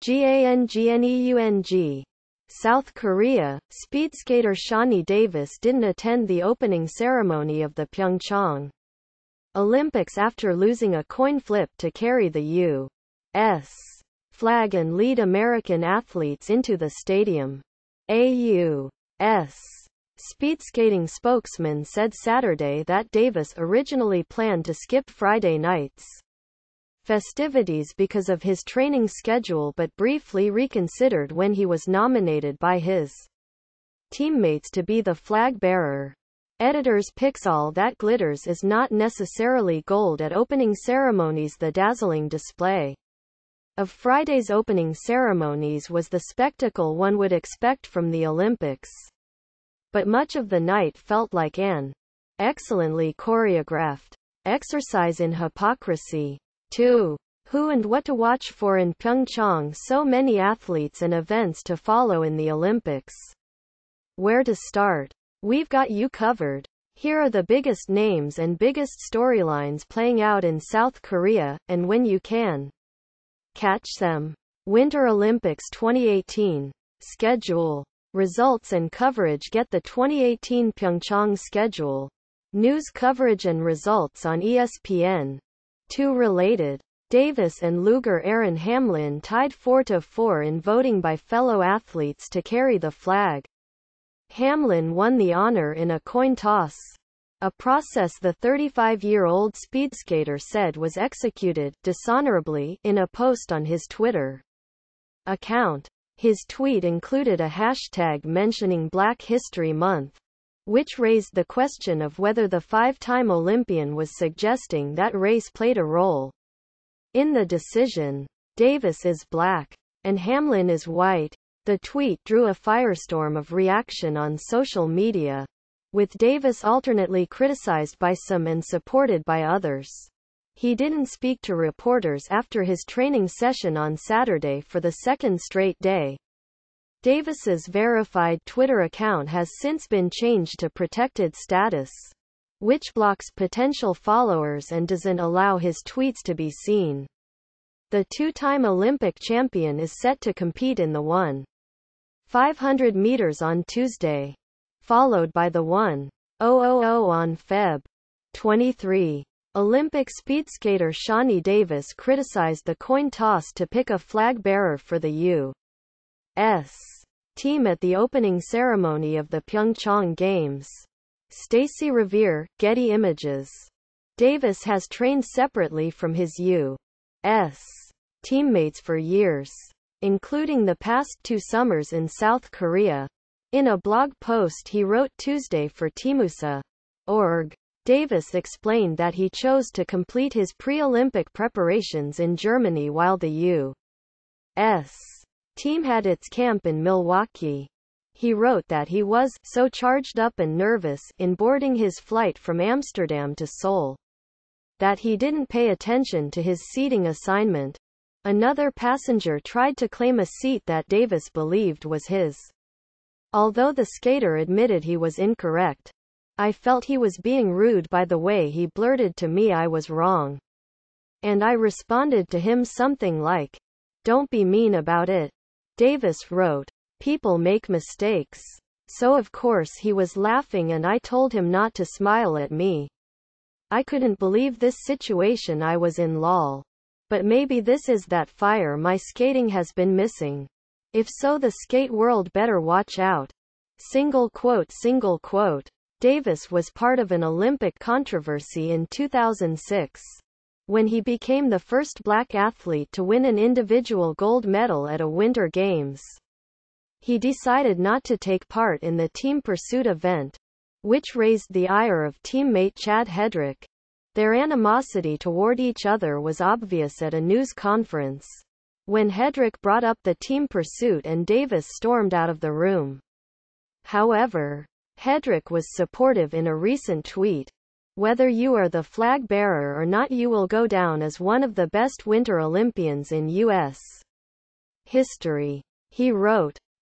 GANGNEUNG. South Korea, speed skater Shawnee Davis didn't attend the opening ceremony of the Pyeongchang Olympics after losing a coin flip to carry the U.S. flag and lead American athletes into the stadium. AU.S. Speed skating spokesman said Saturday that Davis originally planned to skip Friday night's festivities because of his training schedule but briefly reconsidered when he was nominated by his teammates to be the flag bearer. Editors picks all that glitters is not necessarily gold at opening ceremonies the dazzling display of Friday's opening ceremonies was the spectacle one would expect from the Olympics but much of the night felt like an excellently choreographed exercise in hypocrisy. 2. Who and what to watch for in Pyeongchang so many athletes and events to follow in the Olympics. Where to start? We've got you covered. Here are the biggest names and biggest storylines playing out in South Korea, and when you can. Catch them. Winter Olympics 2018. Schedule results and coverage get the 2018 Pyeongchang schedule. News coverage and results on ESPN. Two related. Davis and Luger Aaron Hamlin tied 4-4 in voting by fellow athletes to carry the flag. Hamlin won the honor in a coin toss, a process the 35-year-old speedskater said was executed, dishonorably, in a post on his Twitter account. His tweet included a hashtag mentioning Black History Month, which raised the question of whether the five-time Olympian was suggesting that race played a role. In the decision, Davis is black, and Hamlin is white. The tweet drew a firestorm of reaction on social media, with Davis alternately criticized by some and supported by others. He didn't speak to reporters after his training session on Saturday for the second straight day. Davis's verified Twitter account has since been changed to protected status, which blocks potential followers and doesn't allow his tweets to be seen. The two-time Olympic champion is set to compete in the 1. 500 meters on Tuesday, followed by the 1. 000 on Feb. 23. Olympic speed skater Shawnee Davis criticized the coin toss to pick a flag bearer for the U.S. team at the opening ceremony of the Pyeongchang Games. Stacy Revere, Getty Images. Davis has trained separately from his U.S. teammates for years, including the past two summers in South Korea. In a blog post he wrote Tuesday for Timusa.org. Davis explained that he chose to complete his pre-Olympic preparations in Germany while the U.S. team had its camp in Milwaukee. He wrote that he was so charged up and nervous in boarding his flight from Amsterdam to Seoul that he didn't pay attention to his seating assignment. Another passenger tried to claim a seat that Davis believed was his. Although the skater admitted he was incorrect, I felt he was being rude by the way he blurted to me I was wrong. And I responded to him something like, Don't be mean about it. Davis wrote, People make mistakes. So of course he was laughing and I told him not to smile at me. I couldn't believe this situation I was in lol. But maybe this is that fire my skating has been missing. If so the skate world better watch out. Single quote single quote. Davis was part of an Olympic controversy in 2006 when he became the first black athlete to win an individual gold medal at a Winter Games. He decided not to take part in the team pursuit event, which raised the ire of teammate Chad Hedrick. Their animosity toward each other was obvious at a news conference. When Hedrick brought up the team pursuit and Davis stormed out of the room. However, Hedrick was supportive in a recent tweet. Whether you are the flag bearer or not you will go down as one of the best Winter Olympians in U.S. history. He wrote,